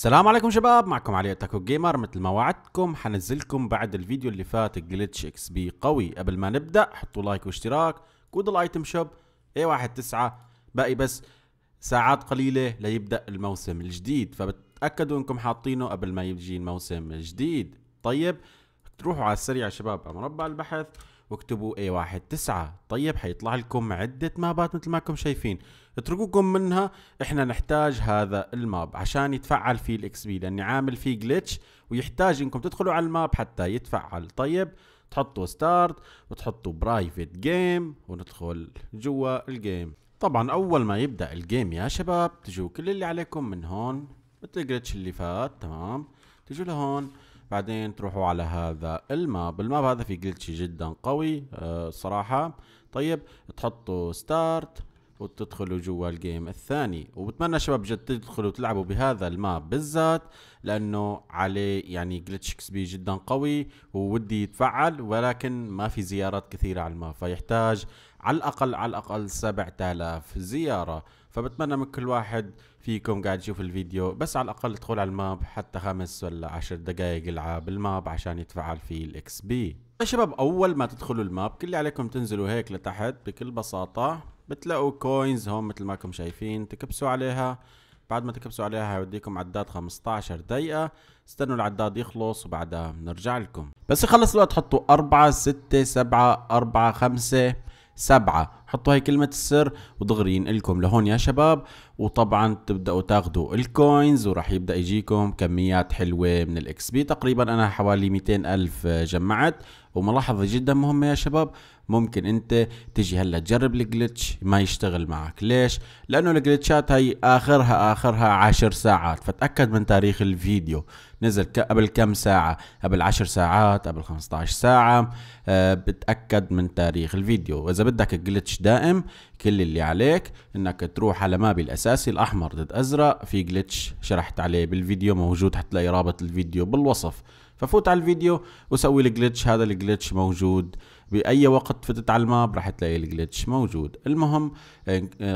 السلام عليكم شباب معكم علي تاكو جيمر مثل ما وعدتكم حنزلكم بعد الفيديو اللي فات جلتش اكس بي قوي قبل ما نبدا حطوا لايك واشتراك كود الايتم شوب اي واحد تسعة باقي بس ساعات قليلة ليبدأ الموسم الجديد فبتأكدوا انكم حاطينه قبل ما يجي الموسم الجديد طيب تروحوا على السريع شباب على مربع البحث واكتبوا a واحد تسعة طيب حيطلع لكم عدة مابات مثل ما كم شايفين اتركوكم منها احنا نحتاج هذا الماب عشان يتفعل فيه الاكس بي لاني عامل فيه جلتش ويحتاج انكم تدخلوا على الماب حتى يتفعل طيب تحطوا ستارت وتحطوا برايفت جيم وندخل جوا الجيم طبعا اول ما يبدا الجيم يا شباب تجوا كل اللي عليكم من هون مثل الجلتش اللي فات تمام تجوا لهون بعدين تروحوا على هذا الماب الماب هذا فيه جلتشي جدا قوي الصراحة آه، طيب تحطوا ستارت وتدخلوا جوا الجيم الثاني وبتمنى شباب جد تدخلوا تلعبوا بهذا الماب بالذات لانه عليه يعني جلتش اكس بي جدا قوي وودي يتفعل ولكن ما في زيارات كثيره على الماب فيحتاج على الاقل على الاقل 7000 زياره فبتمنى من كل واحد فيكم قاعد يشوف الفيديو بس على الاقل تدخل على الماب حتى خمس ولا عشر دقائق العاب الماب عشان يتفعل فيه الاكس بي يا شباب اول ما تدخلوا الماب كل اللي عليكم تنزلوا هيك لتحت بكل بساطه بتلاقوا كوينز هون مثل ما كم شايفين تكبسوا عليها بعد ما تكبسوا عليها هيوديكم عداد 15 دقيقة استنوا العداد يخلص وبعدها بنرجع لكم بس يخلص الوقت حطوا 4 6 7 4 5 7 حطوا هاي كلمة السر ودغري ينقلكم لهون يا شباب وطبعا تبدأوا تاخدوا الكوينز وراح يبدأ يجيكم كميات حلوة من الاكس بي تقريبا انا حوالي 200 الف جمعت وملاحظة جدا مهمة يا شباب ممكن انت تجي هلا تجرب الجلتش ما يشتغل معك ليش لانه الجلتشات هي اخرها اخرها عشر ساعات فتأكد من تاريخ الفيديو نزل قبل كم ساعة قبل عشر ساعات قبل 15 ساعة أه بتأكد من تاريخ الفيديو واذا بدك الجلتش دائم كل اللي عليك انك تروح على مابي الاساسي الاحمر ضد ازرق في جلتش شرحت عليه بالفيديو موجود حتلاقي رابط الفيديو بالوصف ففوت على الفيديو وسوي الجلتش هذا الجلتش موجود باي وقت فتت على الماب راح تلاقي الجلتش موجود المهم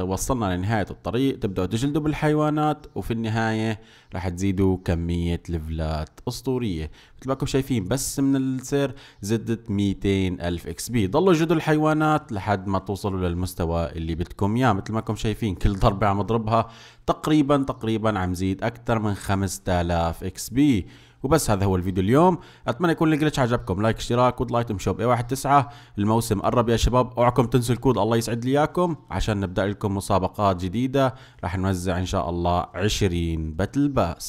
وصلنا لنهايه الطريق تبداوا تجلدوا بالحيوانات وفي النهايه راح تزيدوا كميه ليفلات اسطوريه مثل ما شايفين بس من السير زدت 200 الف اكس بي ضلوا جدوا الحيوانات لحد ما توصلوا للمستوى اللي بدكم اياه مثل ما كنتم شايفين كل ضربه عم اضربها تقريبا تقريبا عم زيد اكثر من 5000 اكس بي وبس هذا هو الفيديو اليوم اتمنى يكون الجلتش عجبكم لايك اشتراك وضلايتم شوب اي تسعه الموسم قرب يا شباب اوعكم تنسوا الكود الله يسعد لي اياكم عشان نبدأ لكم مسابقات جديدة رح نوزع ان شاء الله 20 باتل باس